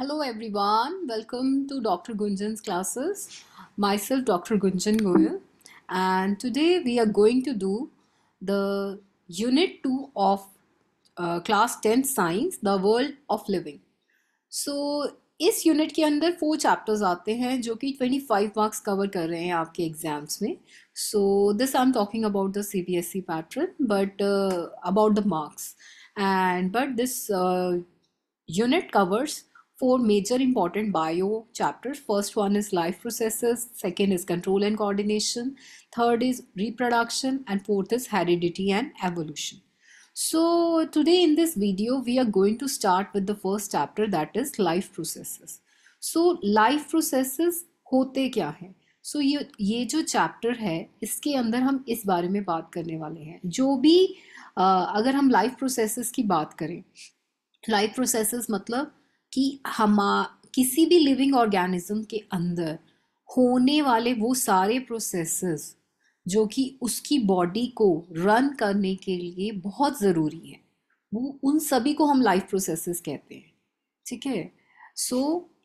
Hello everyone, welcome to Dr. Gunjan's classes. Myself Dr. Gunjan Goyal and today we are going to do the unit 2 of uh, class 10 science the world of living. So इस unit के अंदर four chapters आते हैं जो कि 25 marks cover कर रहे हैं आपके एग्जाम्स में so this I am talking about the C B S E pattern but about the marks and but this unit covers four major important bio chapters. First one is life processes, second is control and coordination, third is reproduction, and fourth is heredity and evolution. So today in this video, we are going to start with the first chapter that is life processes. So life processes hote kya hai so so, ये ये जो chapter है इसके अंदर हम इस बारे में बात करने वाले हैं जो भी आ, अगर हम लाइफ प्रोसेसेस की बात करें लाइफ प्रोसेसेस मतलब कि हम किसी भी लिविंग ऑर्गेनिज्म के अंदर होने वाले वो सारे प्रोसेसेस जो कि उसकी बॉडी को रन करने के लिए बहुत ज़रूरी है वो उन सभी को हम लाइफ प्रोसेसेस कहते हैं ठीक है सो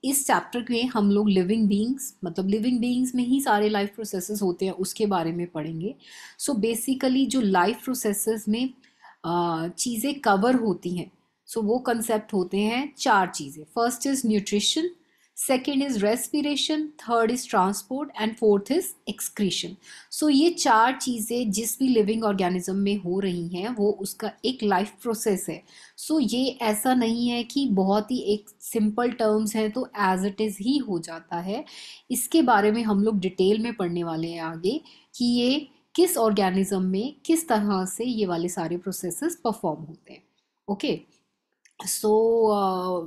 इस चैप्टर में हम लोग लिविंग बींग्स मतलब लिविंग बींग्स में ही सारे लाइफ प्रोसेसेस होते हैं उसके बारे में पढ़ेंगे सो so बेसिकली जो लाइफ प्रोसेसेस में चीज़ें कवर होती हैं सो so, वो कंसेप्ट होते हैं चार चीज़ें first is nutrition second is respiration third is transport and fourth is excretion so ये चार चीज़ें जिस भी लिविंग ऑर्गेनिज्म में हो रही हैं वो उसका एक लाइफ प्रोसेस है सो so, ये ऐसा नहीं है कि बहुत ही एक सिंपल टर्म्स हैं तो एज इट इज़ ही हो जाता है इसके बारे में हम लोग डिटेल में पढ़ने वाले हैं आगे कि ये किस ऑर्गेनिज्म में किस तरह से ये वाले सारे प्रोसेसेस परफॉर्म होते हैं okay okay? so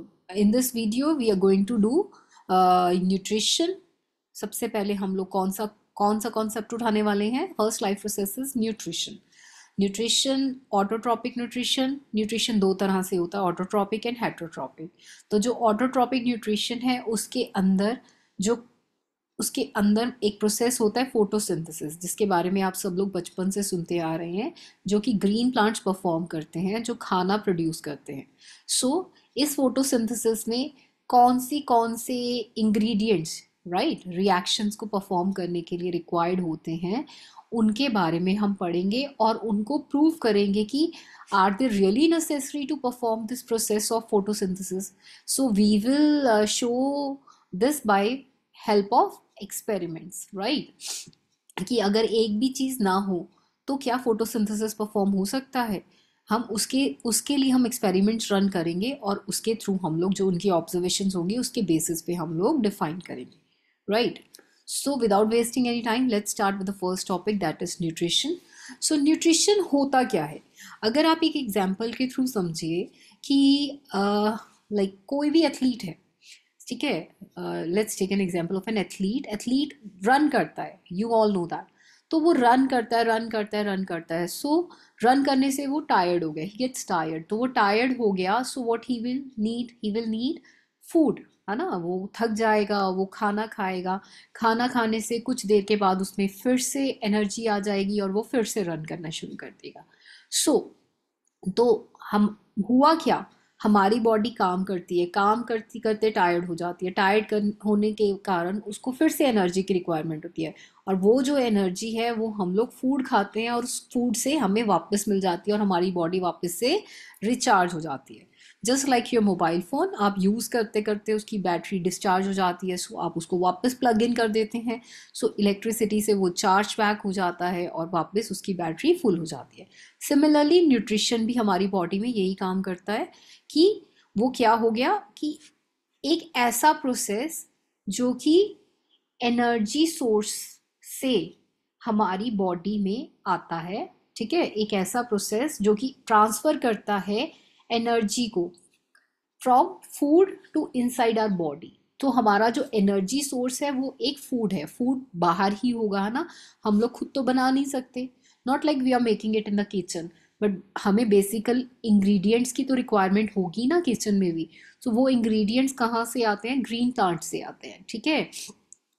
uh, in this video we are going to do uh, nutrition सबसे पहले हम लोग कौन सा कौन सा कॉन्सेप्ट उठाने वाले हैं first life process nutrition nutrition autotrophic nutrition nutrition दो तरह से होता है ऑटोट्रॉपिक एंड हेट्रोट्रॉपिक तो जो ऑटोट्रॉपिक न्यूट्रिशन है उसके अंदर जो उसके अंदर एक प्रोसेस होता है फोटोसिंथेसिस जिसके बारे में आप सब लोग बचपन से सुनते आ रहे हैं जो कि ग्रीन प्लांट्स परफॉर्म करते हैं जो खाना प्रोड्यूस करते हैं सो so, इस फोटोसिंथेसिस में कौन सी कौन से इंग्रेडिएंट्स राइट रिएक्शंस को परफॉर्म करने के लिए रिक्वायर्ड होते हैं उनके बारे में हम पढ़ेंगे और उनको प्रूव करेंगे कि are they really necessary to perform this process of photosynthesis so we will show this by help of experiments right कि अगर एक भी चीज़ ना हो तो क्या फोटोसिंथेसिस परफॉर्म हो सकता है हम उसके उसके लिए हम एक्सपेरिमेंट्स रन करेंगे और उसके थ्रू हम लोग जो उनकी ऑब्जर्वेशन होंगी उसके बेसिस पे हम लोग डिफाइन करेंगे right so without wasting any time let's start with the first topic that is nutrition so nutrition होता क्या है अगर आप एक एग्जाम्पल के थ्रू समझिए कि लाइक uh, like, कोई भी एथलीट है ठीक है let's take an example of an athlete athlete run करता है यू ऑल नो दैट तो वो रन करता है रन करता है रन करता है सो so, रन करने से वो टायर्ड हो गया ही गेट्स टायर्ड तो वो टायर्ड हो गया so what he will need he will need food है ना वो थक जाएगा वो खाना खाएगा खाना खाने से कुछ देर के बाद उसमें फिर से एनर्जी आ जाएगी और वो फिर से रन करना शुरू कर देगा सो so, तो हम हुआ क्या हमारी बॉडी काम करती है काम करती करते टायर्ड हो जाती है टायर्ड होने के कारण उसको फिर से एनर्जी की रिक्वायरमेंट होती है और वो जो एनर्जी है वो हम लोग फूड खाते हैं और उस फूड से हमें वापस मिल जाती है और हमारी बॉडी वापस से रिचार्ज हो जाती है just like your mobile phone आप यूज़ करते करते उसकी बैटरी डिस्चार्ज हो जाती है सो आप उसको वापस प्लग इन कर देते हैं सो इलेक्ट्रिसिटी से वो चार्ज बैक हो जाता है और वापस उसकी बैटरी फुल हो जाती है सिमिलरली न्यूट्रिशन भी हमारी बॉडी में यही काम करता है कि वो क्या हो गया कि एक ऐसा प्रोसेस जो कि एनर्जी सोर्स से हमारी बॉडी में आता है ठीक है एक ऐसा प्रोसेस जो कि ट्रांसफ़र करता है एनर्जी को from food to inside our body तो हमारा जो एनर्जी सोर्स है वो एक फूड है फूड बाहर ही होगा है ना हम लोग खुद तो बना नहीं सकते not like we are making it in the kitchen but हमें बेसिकल इंग्रेडिएंट्स की तो रिक्वायरमेंट होगी ना किचन में भी तो so, वो इंग्रेडिएंट्स कहाँ से आते हैं ग्रीन प्लांट से आते हैं ठीक है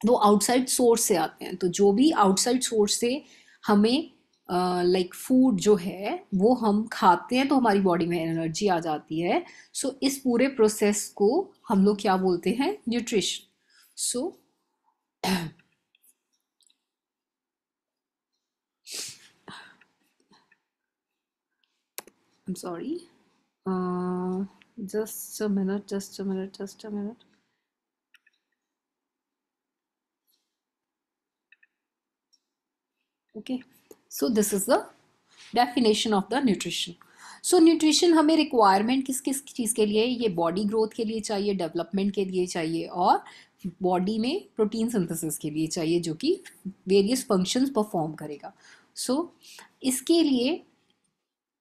वो आउटसाइड सोर्स से आते हैं तो जो भी आउटसाइड सोर्स से हमें लाइक फूड जो है वो हम खाते हैं तो हमारी बॉडी में एनर्जी आ जाती है सो so, इस पूरे प्रोसेस को हम लोग क्या बोलते हैं nutrition so sorry just a minute just a minute just a minute okay so this is the definition of the nutrition so nutrition हमें रिक्वायरमेंट किस किस चीज़ के लिए ये बॉडी ग्रोथ के लिए चाहिए डेवलपमेंट के लिए चाहिए और बॉडी में प्रोटीन सिंथेसिस के लिए चाहिए जो कि वेरियस फंक्शंस परफॉर्म करेगा सो so, इसके लिए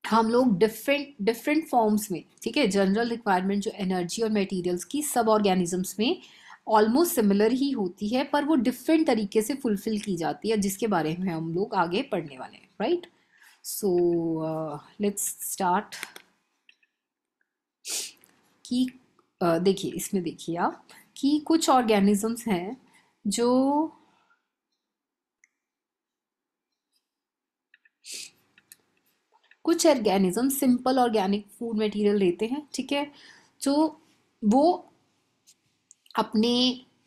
हम लोग डिफरेंट डिफरेंट फॉर्म्स में ठीक है जनरल रिक्वायरमेंट जो एनर्जी और मटेरियल्स की सब ऑर्गेनिजम्स में ऑलमोस्ट सिमिलर ही होती है पर वो डिफरेंट तरीके से फुलफिल की जाती है जिसके बारे में हम लोग आगे पढ़ने वाले हैं राइट सो लेट्स स्टार्ट कि uh, देखिए इसमें देखिए आप कि कुछ ऑर्गेनिजम्स हैं जो कुछ organism simple organic food material लेते हैं ठीक है जो वो अपने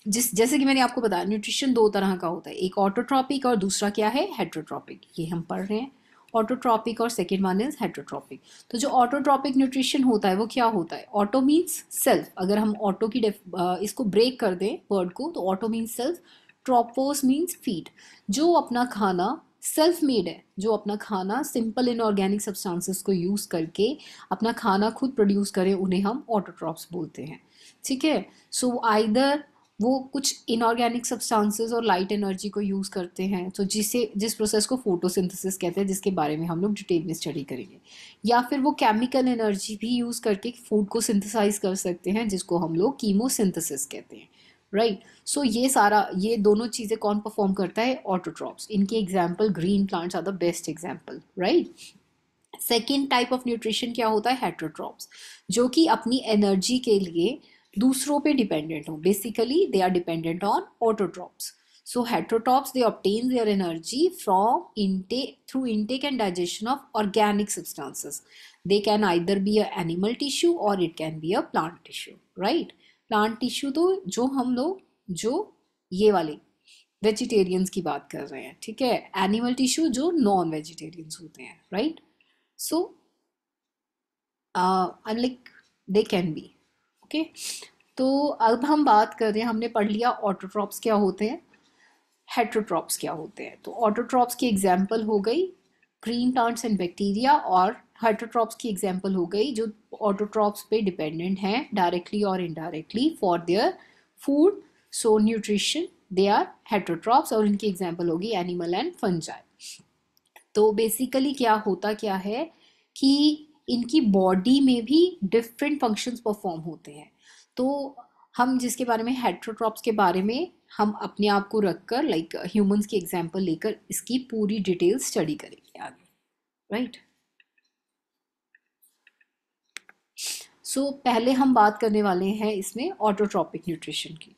जिस जैसे कि मैंने आपको बताया न्यूट्रिशन दो तरह का होता है एक ऑटोट्रॉपिक और दूसरा क्या है हेट्रोट्रॉपिक ये हम पढ़ रहे हैं ऑटोट्रॉपिक और सेकेंड वन इज हेट्रोट्रॉपिक तो जो ऑटोट्रॉपिक न्यूट्रिशन होता है वो क्या होता है ऑटो मीन्स सेल्फ अगर हम ऑटो की डेफ इसको ब्रेक कर दें वर्ड को तो auto means self trophos means feed जो अपना खाना सेल्फ मेड है जो अपना खाना सिंपल इन ऑर्गेनिक सब्सटेंसेस को यूज़ करके अपना खाना खुद प्रोड्यूस करें उन्हें हम ऑटोट्रॉप्स बोलते हैं ठीक है सो आइदर वो कुछ इनऑर्गेनिक सब्सटेंसेस और लाइट एनर्जी को यूज़ करते हैं तो जिसे जिस प्रोसेस को फोटोसिंथेसिस कहते हैं जिसके बारे में हम लोग डिटेल में स्टडी करेंगे या फिर वो केमिकल एनर्जी भी यूज़ करके फूड को सिंथेसाइज कर सकते हैं जिसको हम लोग कीमोसिंथेसिस कहते हैं राइट right. सो so, ये सारा ये दोनों चीज़ें कौन परफॉर्म करता है ऑटोट्रॉप्स इनके example green plants are the best example right second type of nutrition क्या होता है हेट्रोट्रॉप्स जो कि अपनी एनर्जी के लिए दूसरों पे डिपेंडेंट हो basically they are dependent on autotrophs so heterotrophs they obtain their energy from intake through intake and digestion of organic substances they can either be a animal tissue or it can be a plant tissue right plant tissue तो जो हम लोग जो ये वाले vegetarians की बात कर रहे हैं ठीक है एनिमल टिश्यू जो नॉन वेजिटेरियंस होते हैं right so like they can be okay तो अब हम बात कर रहे हैं हमने पढ़ लिया ऑटोट्रॉप्स क्या होते हैं हेट्रोट्रॉप्स क्या होते हैं तो ऑटोट्रॉप्स की एग्जाम्पल हो गई ग्रीन प्लांट्स एंड बैक्टीरिया और हेट्रोट्रॉप्स की एग्जाम्पल हो गई जो ऑटोट्रॉप्स पे डिपेंडेंट हैं डायरेक्टली और indirectly for their food so nutrition they are heterotrophs और इनकी एग्जाम्पल होगी एनिमल एंड फंजाई तो बेसिकली क्या होता क्या है कि इनकी बॉडी में भी डिफरेंट फंक्शंस परफॉर्म होते हैं तो हम जिसके बारे में हेट्रोट्रॉप्स के बारे में हम अपने आप को रख कर लाइक ह्यूमंस की एग्जाम्पल लेकर इसकी पूरी डिटेल स्टडी करेंगे आगे राइट right? सो so, पहले हम बात करने वाले हैं इसमें ऑटोट्रॉपिक न्यूट्रिशन की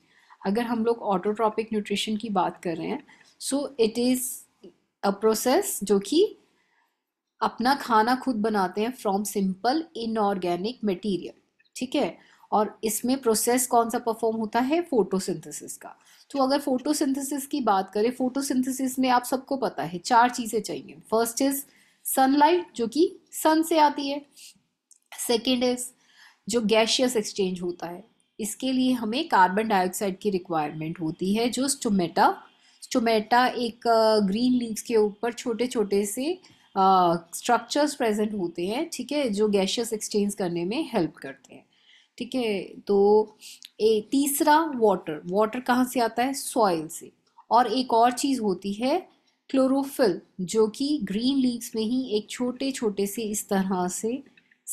अगर हम लोग ऑटोट्रॉपिक न्यूट्रिशन की बात कर रहे हैं so it is a process जो कि अपना खाना खुद बनाते हैं फ्रॉम सिंपल इनऑर्गेनिक मटेरियल ठीक है और इसमें प्रोसेस कौन सा परफॉर्म होता है फोटोसिंथेसिस का तो अगर फोटोसिंथेसिस की बात करें फोटोसिंथेसिस में आप सबको पता है चार चीज़ें चाहिए फर्स्ट इज सनलाइट जो कि सन से आती है सेकेंड इज जो गैशियस एक्सचेंज होता है इसके लिए हमें कार्बन डाइऑक्साइड की रिक्वायरमेंट होती है जो स्टोमेटा स्टोमेटा एक ग्रीन लीव्स के ऊपर छोटे छोटे से स्ट्रक्चर्स uh, प्रेजेंट होते हैं ठीक है जो गैशियस एक्सचेंज करने में हेल्प करते हैं ठीक है तो ए तीसरा वाटर वाटर कहाँ से आता है सॉइल से और एक और चीज़ होती है क्लोरोफिल जो कि ग्रीन लीव्स में ही एक छोटे छोटे से इस तरह से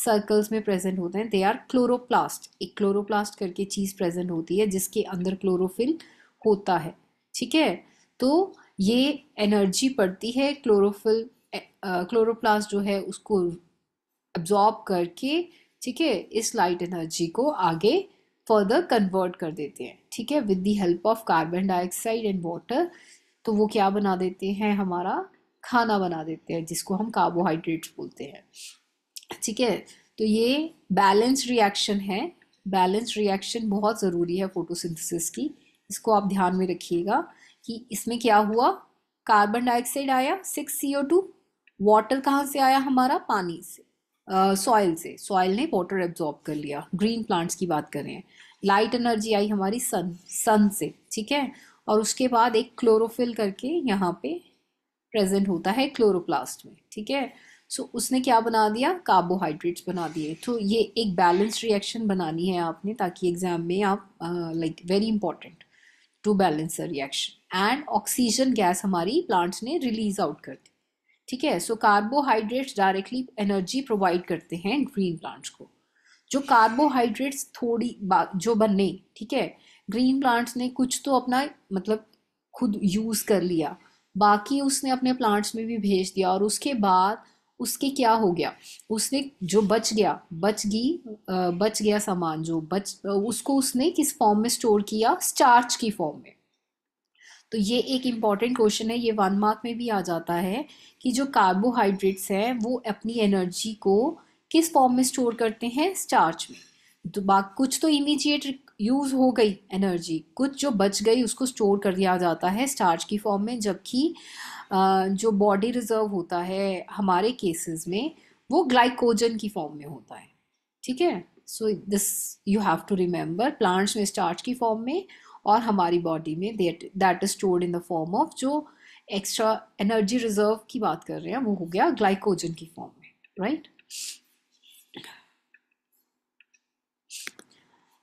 सर्कल्स में प्रेजेंट होते हैं दे आर क्लोरोप्लास्ट एक क्लोरोप्लास्ट करके चीज़ प्रेजेंट होती है जिसके अंदर क्लोरोफिल होता है ठीक है तो ये एनर्जी पड़ती है क्लोरोफिल क्लोरोप्लास्ट जो है उसको एब्जॉर्ब करके ठीक है इस लाइट एनर्जी को आगे फर्दर कन्वर्ट कर देते हैं ठीक है with the help of carbon dioxide and water तो वो क्या बना देते हैं हमारा खाना बना देते हैं जिसको हम कार्बोहाइड्रेट्स बोलते हैं ठीक है तो ये बैलेंस रिएक्शन है बैलेंस रिएक्शन बहुत ज़रूरी है फोटोसिंथेसिस की इसको आप ध्यान में रखिएगा कि इसमें क्या हुआ कार्बन डाइऑक्साइड आया six C O two water कहाँ से आया हमारा पानी से सॉइल uh, से सॉइल ने वाटर एब्जॉर्ब कर लिया ग्रीन प्लांट्स की बात करें लाइट एनर्जी आई हमारी सन सन से ठीक है और उसके बाद एक क्लोरोफिल करके यहाँ पे प्रेजेंट होता है क्लोरोप्लास्ट में ठीक है सो उसने क्या बना दिया कार्बोहाइड्रेट्स बना दिए तो ये एक बैलेंस रिएक्शन बनानी है आपने ताकि एग्जाम में आप like very important to balance the reaction and oxygen gas हमारी प्लांट्स ने रिलीज आउट कर दी ठीक है so carbohydrates directly energy provide करते हैं ग्रीन प्लांट्स को जो कार्बोहाइड्रेट्स थोड़ी जो बने ठीक है ग्रीन प्लांट्स ने कुछ तो अपना मतलब खुद यूज़ कर लिया बाकी उसने अपने प्लांट्स में भी भेज दिया और उसके बाद उसके क्या हो गया उसने जो बच गया बच गई बच गया सामान जो बच उसको उसने किस फॉर्म में स्टोर किया स्टार्च की फॉर्म में तो ये एक इम्पॉर्टेंट क्वेश्चन है ये वन मार्क में भी आ जाता है कि जो कार्बोहाइड्रेट्स हैं वो अपनी एनर्जी को किस फॉर्म में स्टोर करते हैं स्टार्च में तो बा कुछ तो इमीजिएट यूज़ हो गई एनर्जी कुछ जो बच गई उसको स्टोर कर दिया जाता है स्टार्च की फॉर्म में जबकि जो बॉडी रिजर्व होता है हमारे केसेस में वो ग्लाइकोजन की फॉर्म में होता है ठीक है so this you have to remember plants में स्टार्च की फॉर्म में और हमारी बॉडी में that is stored in the form of जो एक्स्ट्रा एनर्जी रिजर्व की बात कर रहे हैं वो हो गया ग्लाइकोजन की फॉर्म में राइट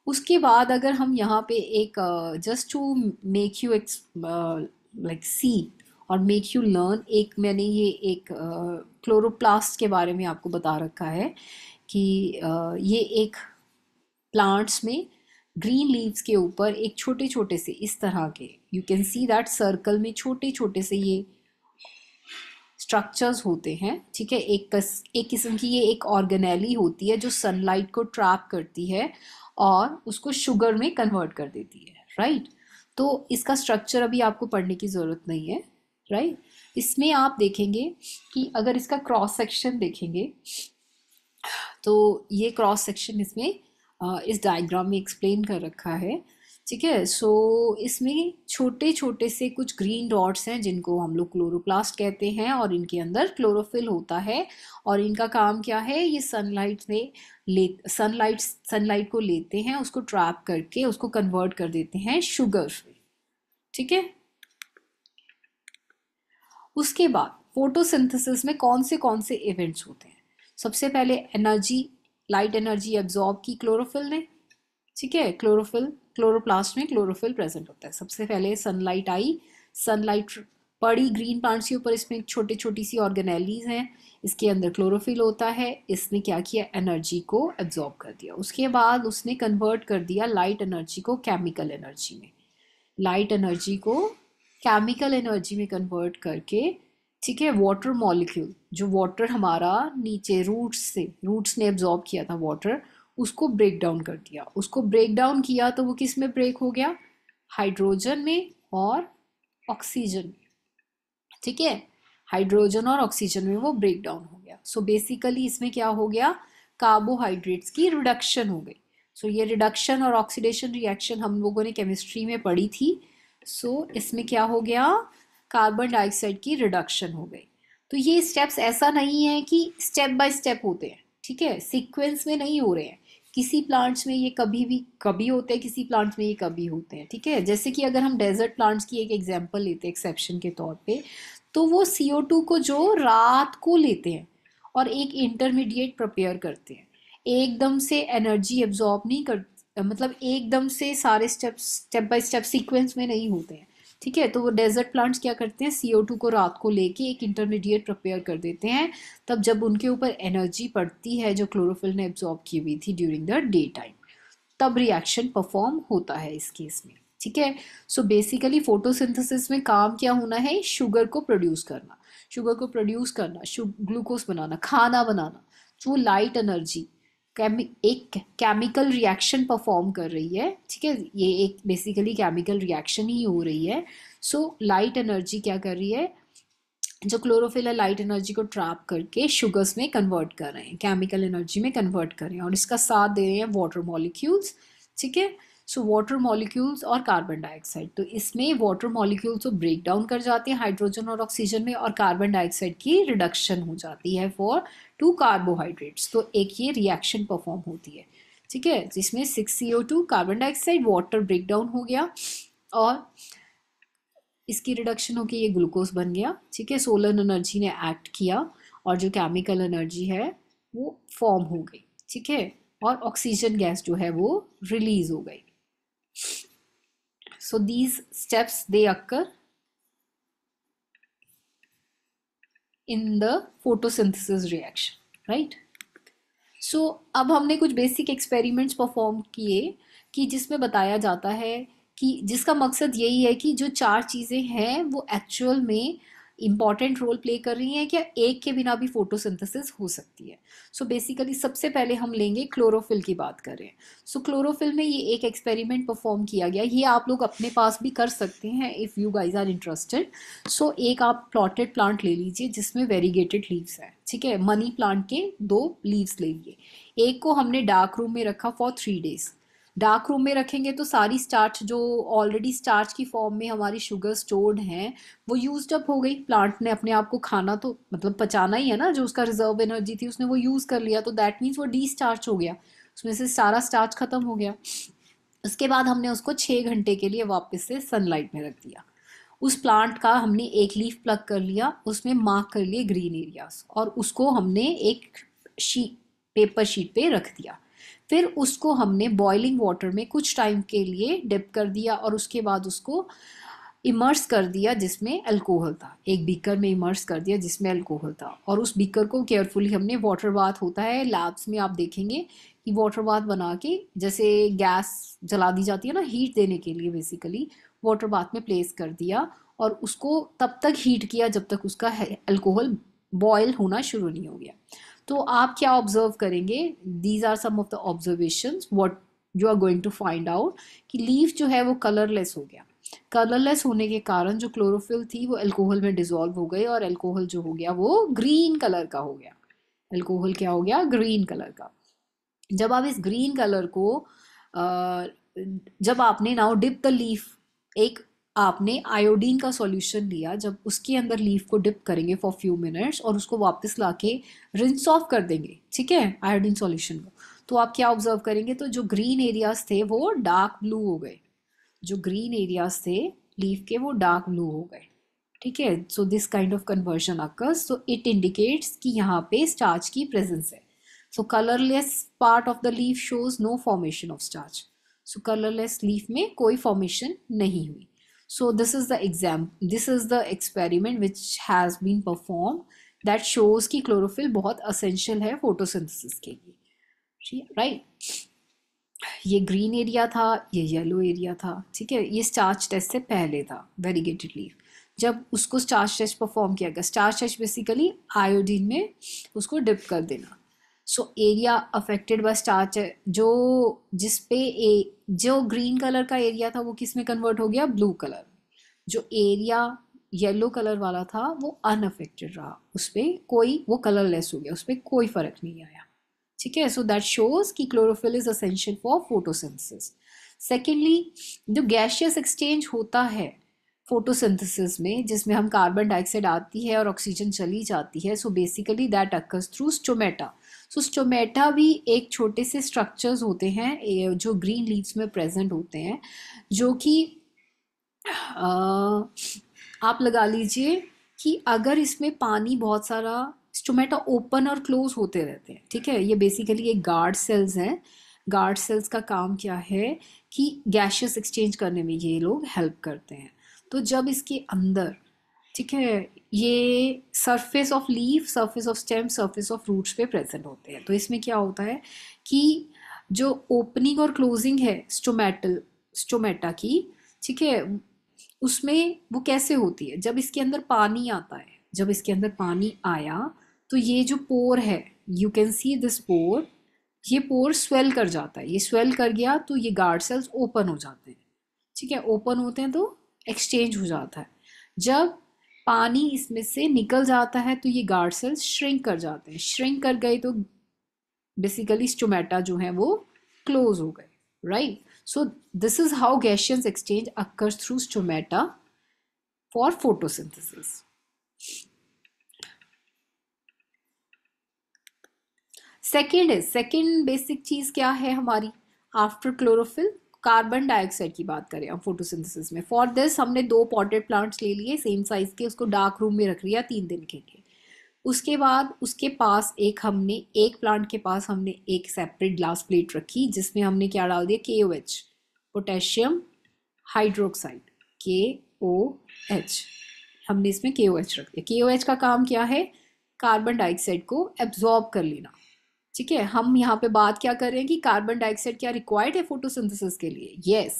उसके बाद अगर हम यहाँ पे एक just to make you x like see और मेक यू लर्न एक मैंने ये एक क्लोरोप्लास्ट uh, के बारे में आपको बता रखा है कि uh, ये एक प्लांट्स में ग्रीन लीव्स के ऊपर एक छोटे छोटे से इस तरह के you can see that circle में छोटे छोटे से ये स्ट्रक्चर्स होते हैं ठीक है एक कस, एक किस्म की ये एक ऑर्गेनैली होती है जो सनलाइट को ट्रैप करती है और उसको शुगर में कन्वर्ट कर देती है राइट तो इसका स्ट्रक्चर अभी आपको पढ़ने की ज़रूरत नहीं है राइट इसमें आप देखेंगे कि अगर इसका क्रॉस सेक्शन देखेंगे तो ये क्रॉस सेक्शन इसमें इस डायग्राम में एक्सप्लेन कर रखा है ठीक है सो इसमें छोटे छोटे से कुछ ग्रीन डॉट्स हैं जिनको हम लोग क्लोरोप्लास्ट कहते हैं और इनके अंदर क्लोरोफिल होता है और इनका काम क्या है ये सनलाइट में ले सनलाइट सनलाइट को लेते हैं उसको ट्रैप करके उसको कन्वर्ट कर देते हैं शुगर में ठीक है उसके बाद फोटोसिंथेसिस में कौन से कौन से इवेंट्स होते हैं सबसे पहले एनर्जी लाइट एनर्जी एब्जॉर्ब की क्लोरोफिल ने ठीक है क्लोरोफिल क्लोरोप्लास्ट में क्लोरोफिल प्रेजेंट होता है सबसे पहले सनलाइट आई सनलाइट पड़ी ग्रीन प्लांट्स के ऊपर इसमें छोटी छोटी सी ऑर्गेनैलीज हैं इसके अंदर क्लोरोफिल होता है इसने क्या किया एनर्जी को एब्जॉर्ब कर दिया उसके बाद उसने कन्वर्ट कर दिया लाइट एनर्जी को केमिकल एनर्जी में लाइट एनर्जी को केमिकल एनर्जी में कन्वर्ट करके ठीक है वाटर मॉलिक्यूल जो वाटर हमारा नीचे रूट्स से रूट्स ने एब्जॉर्ब किया था वाटर उसको ब्रेक डाउन कर दिया उसको ब्रेक डाउन किया तो वो किस में ब्रेक हो गया हाइड्रोजन में और ऑक्सीजन में ठीक है हाइड्रोजन और ऑक्सीजन में वो ब्रेक डाउन हो गया सो so बेसिकली इसमें क्या हो गया कार्बोहाइड्रेट्स की रिडक्शन हो गई सो so ये रिडक्शन और ऑक्सीडेशन रिएक्शन हम लोगों ने केमिस्ट्री में पढ़ी थी सो so इसमें क्या हो गया कार्बन डाइऑक्साइड की रिडक्शन हो गई तो ये स्टेप्स ऐसा नहीं है कि स्टेप बाय स्टेप होते हैं ठीक है सीक्वेंस में नहीं हो रहे हैं किसी प्लांट्स में ये कभी भी कभी होते हैं किसी प्लांट्स में ये कभी होते हैं ठीक है जैसे कि अगर हम डेजर्ट प्लांट्स की एक एग्जांपल लेते हैं एक्सेप्शन के तौर पे तो वो सी को जो रात को लेते हैं और एक इंटरमीडिएट प्रपेयर करते हैं एकदम से एनर्जी एब्जॉर्ब नहीं कर मतलब एकदम से सारे step step by step sequence में नहीं होते हैं ठीक है तो वो डेजर्ट प्लांट्स क्या करते हैं सी को रात को लेके एक इंटरमीडिएट प्रिपेयर कर देते हैं तब जब उनके ऊपर एनर्जी पड़ती है जो क्लोरोफिल ने एब्जॉर्ब की हुई थी ड्यूरिंग द डे टाइम तब रिएक्शन परफॉर्म होता है इस केस में ठीक है सो बेसिकली फोटोसिंथेसिस में काम क्या होना है शुगर को प्रोड्यूस करना शुगर को प्रोड्यूस करना ग्लूकोज बनाना खाना बनाना वो लाइट एनर्जी एक केमिकल रिएक्शन परफॉर्म कर रही है ठीक है ये एक बेसिकली केमिकल रिएक्शन ही हो रही है सो लाइट एनर्जी क्या कर रही है जो क्लोरोफिल है लाइट एनर्जी को ट्रैप करके शुगर्स में कन्वर्ट कर रहे हैं केमिकल एनर्जी में कन्वर्ट कर रहे हैं और इसका साथ दे रहे हैं वाटर मॉलिक्यूल्स ठीक है सो वाटर मॉलिक्यूल्स और कार्बन डाइऑक्साइड तो इसमें वाटर मॉलिक्यूल्स को ब्रेक डाउन कर जाते हैं हाइड्रोजन और ऑक्सीजन में और कार्बन डाइऑक्साइड की रिडक्शन हो जाती है फॉर टू कार्बोहाइड्रेट्स तो एक ये रिएक्शन परफॉर्म होती है ठीक है जिसमें six C O two carbon dioxide water break down हो गया और इसकी रिडक्शन होकर ये ग्लूकोज बन गया ठीक है सोलर एनर्जी ने एक्ट किया और जो केमिकल एनर्जी है वो फॉर्म हो गई ठीक है और ऑक्सीजन गैस जो है वो रिलीज़ हो गई So these steps they occur in the photosynthesis reaction, right? So so, अब हमने कुछ बेसिक एक्सपेरिमेंट्स परफॉर्म किए कि जिसमें बताया जाता है कि जिसका मकसद यही है कि जो चार चीज़ें हैं वो एक्चुअल में इम्पॉर्टेंट रोल प्ले कर रही हैं क्या एक के बिना भी फोटोसिंथेसिस हो सकती है सो so बेसिकली सबसे पहले हम लेंगे क्लोरोफिल की बात करें सो so क्लोरोफिल में ये एक एक्सपेरिमेंट परफॉर्म किया गया ये आप लोग अपने पास भी कर सकते हैं if you guys are interested so एक आप प्लॉटेड प्लांट ले लीजिए जिसमें वेरीगेटेड लीव्स हैं ठीक है मनी प्लांट के दो लीव्स ले लिए एक को हमने डार्क रूम में रखा for three days dark room में रखेंगे तो सारी स्टार्च जो ऑलरेडी स्टार्च की फॉर्म में हमारी शुगर स्टोर्ड हैं वो यूज अप हो गई प्लांट ने अपने आप को खाना तो मतलब पचाना ही है ना जो उसका रिजर्व एनर्जी थी उसने वो यूज़ कर लिया तो दैट मीन्स वो डी स्टार्च हो गया उसमें से सारा स्टार्च खत्म हो गया उसके बाद हमने उसको छः घंटे के लिए वापस से सनलाइट में रख दिया उस प्लांट का हमने एक लीफ प्लग कर लिया उसमें मार्क कर लिए ग्रीन एरियाज और उसको हमने एक शीट पेपर शीट पे रख दिया फिर उसको हमने बॉइलिंग वाटर में कुछ टाइम के लिए डिप कर दिया और उसके बाद उसको इमर्स कर दिया जिसमें अल्कोहल था एक बीकर में इमर्स कर दिया जिसमें अल्कोहल था और उस बीकर को केयरफुली हमने वाटर बाथ होता है लैब्स में आप देखेंगे कि वाटर बाथ बना के जैसे गैस जला दी जाती है ना हीट देने के लिए बेसिकली वाटर बाथ में प्लेस कर दिया और उसको तब तक हीट किया जब तक उसका अल्कोहल बॉयल होना शुरू नहीं हो गया तो आप क्या ऑब्जर्व करेंगे these are some of the observation what you are going to find out कि लीफ जो है वो कलरलेस हो गया कलरलेस होने के कारण जो क्लोरोफिल थी वो अल्कोहल में डिजोल्व हो गई और अल्कोहल जो हो गया वो ग्रीन कलर का हो गया एल्कोहल क्या हो गया ग्रीन कलर का जब आप इस ग्रीन कलर को जब आपने नाउ डिप द लीफ एक आपने आयोडीन का सॉल्यूशन लिया जब उसके अंदर लीफ को डिप करेंगे फॉर फ्यू मिनट्स और उसको वापस ला के रिंस ऑफ कर देंगे ठीक है आयोडीन सॉल्यूशन को तो आप क्या ऑब्जर्व करेंगे तो जो ग्रीन एरियाज थे वो डार्क ब्लू हो गए जो ग्रीन एरियाज थे लीफ के वो डार्क ब्लू हो गए ठीक है so this kind of conversion occurs so it indicates कि यहाँ पे स्टार्च की प्रेजेंस है so colourless part of the leaf shows no formation of starch so colourless leaf में कोई फॉर्मेशन नहीं हुई so this is the exam this is the experiment which has been performed that shows ki chlorophyll bahut essential hai photosynthesis ke liye right ये green area था ये yellow area था ठीक है ये starch test से पहले था variegated leaf जब उसको स्टार्च टेस्ट परफॉर्म किया गया स्टार्च टेस्ट बेसिकली आयोडीन में उसको डिप कर देना सो एरिया अफेक्टेड बाय है जो जिस पे ए, जो ग्रीन कलर का एरिया था वो किस में कन्वर्ट हो गया ब्लू कलर जो एरिया येलो कलर वाला था वो अनअफेक्टेड रहा उस पर कोई वो कलरलेस हो गया उस पर कोई फ़र्क नहीं आया ठीक है सो दैट शोज कि chlorophyll is essential for photosynthesis secondly जो गैशियस एक्सचेंज होता है फोटोसिंथेसिस में जिसमें हम कार्बन डाइऑक्साइड आती है और ऑक्सीजन चली जाती है so basically that occurs through stomata so stomata भी एक छोटे से स्ट्रक्चर्स होते हैं जो ग्रीन लीव्स में प्रेजेंट होते हैं जो कि आप लगा लीजिए कि अगर इसमें पानी बहुत सारा स्टोमेटा ओपन और क्लोज होते रहते हैं ठीक है ये बेसिकली एक गार्ड सेल्स हैं गार्ड सेल्स का काम क्या है कि गैशियस एक्सचेंज करने में ये लोग हेल्प करते हैं तो जब इसके अंदर ठीक है ये surface of leaf surface of stem surface of roots पे प्रेजेंट होते हैं तो इसमें क्या होता है कि जो ओपनिंग और क्लोजिंग है स्टोमेटल स्टोमेटा की ठीक है उसमें वो कैसे होती है जब इसके अंदर पानी आता है जब इसके अंदर पानी आया तो ये जो पोर है you can see this pore ये पोर स्वेल कर जाता है ये स्वेल कर गया तो ये गार्ड सेल्स ओपन हो जाते हैं ठीक है ओपन होते हैं तो एक्सचेंज हो जाता है जब पानी इसमें से निकल जाता है तो ये गार्ड सेल्स श्रिंक कर जाते हैं श्रिंक कर गए तो बेसिकली स्टोमेटा जो है वो क्लोज हो गए right so this is how gaseous exchange occur through stomata for photosynthesis second is second basic चीज क्या है हमारी आफ्टर क्लोरोफिल कार्बन डाइऑक्साइड की बात करें हम फोटोसिंथेसिस में फॉर दिस हमने दो पॉटेड प्लांट्स ले लिए सेम साइज के उसको डार्क रूम में रख लिया तीन दिन के लिए उसके बाद उसके पास एक हमने एक प्लांट के पास हमने एक सेपरेट ग्लास प्लेट रखी जिसमें हमने क्या डाल दिया के ओ एच पोटेशियम हाइड्रोक्साइड के ओ एच हमने इसमें के ओ एच रख दिया के ओ एच का काम क्या है कार्बन डाइऑक्साइड को एब्जॉर्ब कर लेना ठीक है हम यहाँ पे बात क्या कर रहे हैं कि कार्बन डाइऑक्साइड क्या रिक्वायर्ड है फोटोसिंथेसिस के लिए यस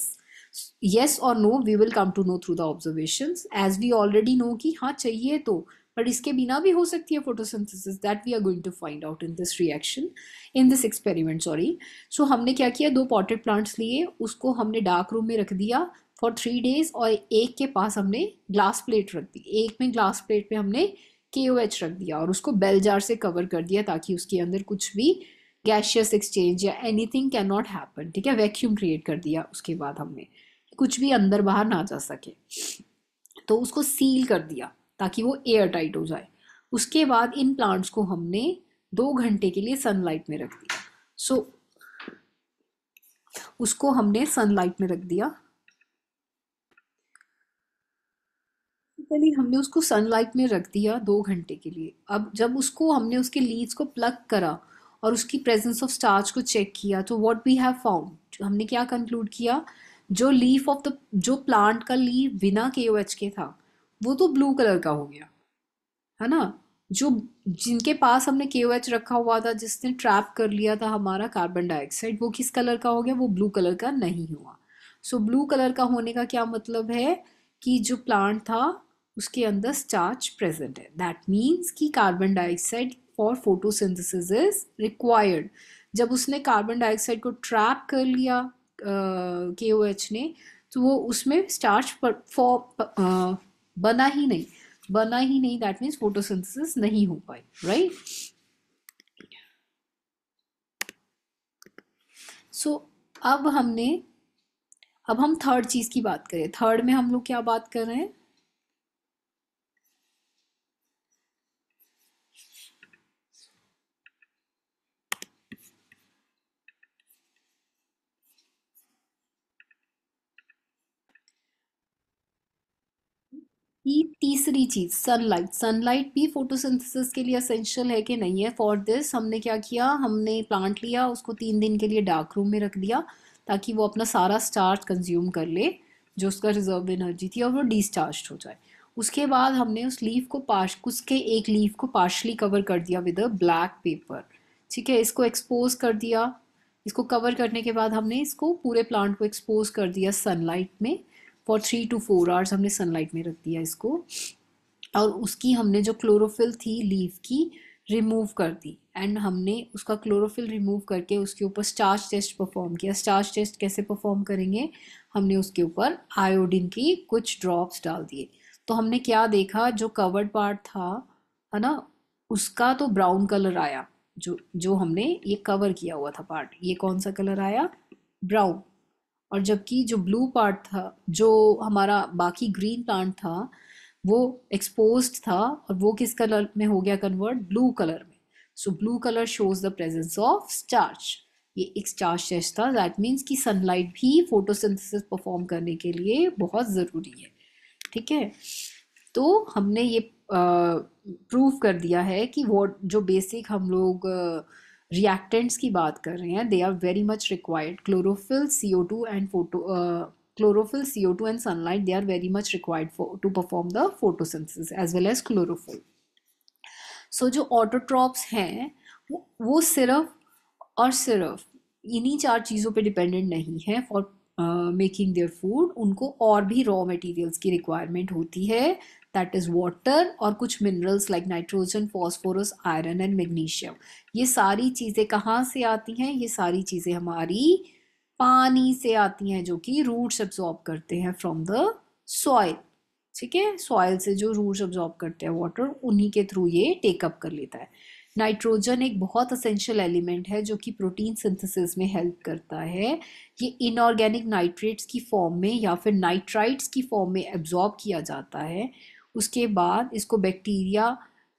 यस और no we will come to know through the observation as we already know कि हाँ चाहिए तो बट इसके बिना भी हो सकती है photosynthesis that we are going to find out in this reaction in this experiment sorry so हमने क्या किया दो पॉटेड प्लांट्स लिए उसको हमने डार्क रूम में रख दिया फॉर थ्री डेज और एक के पास हमने ग्लास प्लेट रख दी एक में ग्लास प्लेट पे हमने के ओ एच रख दिया और उसको बेल जार से कवर कर दिया ताकि उसके अंदर कुछ भी गैशियस एक्सचेंज या एनीथिंग कैन नॉट हैपन ठीक है वैक्यूम क्रिएट कर दिया उसके बाद हमने कुछ भी अंदर बाहर ना जा सके तो उसको सील कर दिया ताकि वो एयर टाइट हो जाए उसके बाद इन प्लांट्स को हमने दो घंटे के लिए सनलाइट में रख दिया सो so, उसको हमने सनलाइट में रख दिया बेसिकली हमने उसको सनलाइट में रख दिया दो घंटे के लिए अब जब उसको हमने उसके लीड्स को प्लग करा और उसकी प्रेजेंस ऑफ स्टार्च को चेक किया तो व्हाट वी हैव फाउंड हमने क्या कंक्लूड किया जो लीफ ऑफ द जो प्लांट का लीफ बिना के एच के था वो तो ब्लू कलर का हो गया है ना जो जिनके पास हमने के एच रखा हुआ था जिसने ट्रैप कर लिया था हमारा कार्बन डाइऑक्साइड वो किस कलर का हो गया वो ब्लू कलर का नहीं हुआ सो so, ब्लू कलर का होने का क्या मतलब है कि जो प्लांट था उसके अंदर स्टार्च प्रेजेंट है दैट मीन्स कि carbon dioxide for photosynthesis is required जब उसने कार्बन डाइऑक्साइड को ट्रैप कर लिया के ओ एच ने तो वो उसमें स्टार्च फॉर बना ही नहीं बना ही नहीं दैट मीन्स फोटोसिंथेसिस नहीं हो पाई राइट सो अब हमने अब हम थर्ड चीज़ की बात करें थर्ड में हम लोग क्या बात कर रहे हैं कि तीसरी चीज सनलाइट सनलाइट भी फोटोसिंथेसिस के लिए असेंशियल है कि नहीं है फॉर दिस हमने क्या किया हमने प्लांट लिया उसको तीन दिन के लिए डार्क रूम में रख दिया ताकि वो अपना सारा स्टार्च कंज्यूम कर ले जो उसका रिजर्व एनर्जी थी और वो डिस्चार्ज हो जाए उसके बाद हमने उस लीफ को पार्श उसके एक लीफ को पार्शली कवर कर दिया विद अ ब्लैक पेपर ठीक है इसको एक्सपोज कर दिया इसको कवर करने के बाद हमने इसको पूरे प्लांट को एक्सपोज कर दिया सनलाइट में for three two four hours हमने सनलाइट में रख दिया इसको और उसकी हमने जो क्लोरोफिल थी लीव की रिमूव कर दी एंड हमने उसका क्लोरोफिल रिमूव करके उसके ऊपर स्टार्च टेस्ट परफॉर्म किया स्टार्च टेस्ट कैसे परफॉर्म करेंगे हमने उसके ऊपर आयोडीन की कुछ ड्रॉप्स डाल दिए तो हमने क्या देखा जो कवर्ड पार्ट था है ना उसका तो ब्राउन कलर आया जो जो हमने ये कवर किया हुआ था पार्ट ये कौन सा कलर आया ब्राउन और जबकि जो ब्लू पार्ट था जो हमारा बाकी ग्रीन प्लांट था वो एक्सपोज था और वो किस कलर में हो गया कन्वर्ट ब्लू कलर में so blue colour shows the presence of starch ये एक स्टार्च टेस्ट था दैट मीन्स कि सनलाइट भी फोटोसिंथेसिस परफॉर्म करने के लिए बहुत ज़रूरी है ठीक है तो हमने ये प्रूव कर दिया है कि वो जो बेसिक हम लोग uh, रिएक्टेंट्स की बात कर रहे हैं they are very much required chlorophyll C O two and photo chlorophyll C O two and sunlight they are very much required to perform the photosynthesis as well as chlorophyll so जो autotrophs हैं वो सिर्फ और सिर्फ इन्हीं चार चीज़ों पे डिपेंडेंट नहीं है फॉर मेकिंग देयर फूड उनको और भी रॉ मटेरियल्स की रिक्वायरमेंट होती है दैट इज़ वाटर और कुछ minerals like nitrogen phosphorus iron and magnesium ये सारी चीज़ें कहाँ से आती हैं ये सारी चीज़ें हमारी पानी से आती हैं जो कि रूट्स एब्जॉर्ब करते हैं फ्रॉम द सॉइल ठीक है सॉइल से जो रूट्स एब्जॉर्ब करते हैं वाटर उन्हीं के थ्रू ये टेकअप कर लेता है नाइट्रोजन एक बहुत असेंशियल एलिमेंट है जो कि प्रोटीन सिंथेसिस में हेल्प करता है ये इनऑर्गेनिक नाइट्रेट्स की फॉर्म में या फिर नाइट्राइट्स की फॉर्म में एब्जॉर्ब किया जाता है उसके बाद इसको बैक्टीरिया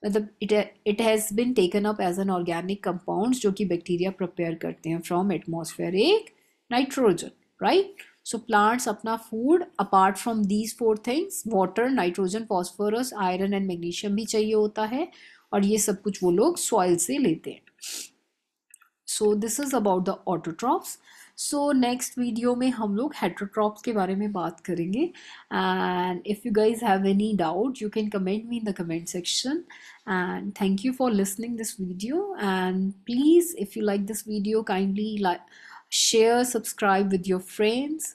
मतलब it it has been taken up as an organic compounds जो कि बैक्टीरिया प्रिपेयर करते हैं फ्रॉम एटमोसफेयर एक नाइट्रोजन राइट सो प्लांट्स अपना food apart from these four things water nitrogen phosphorus iron and magnesium भी चाहिए होता है और ये सब कुछ वो लोग सॉइल से लेते हैं so this is about the autotrophs So next video, में हम लोग हेट्रोट्रॉप्स के बारे में बात करेंगे and if you guys have any doubt you can comment me in the comment section and thank you for listening this video and please if you like this video kindly like share subscribe with your friends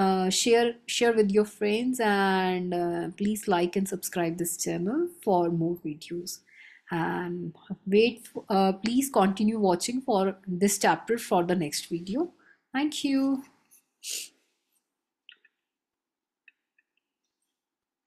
uh, share share with your friends and uh, please like and subscribe this channel for more videos and wait uh, please continue watching for this chapter for the next video Thank you.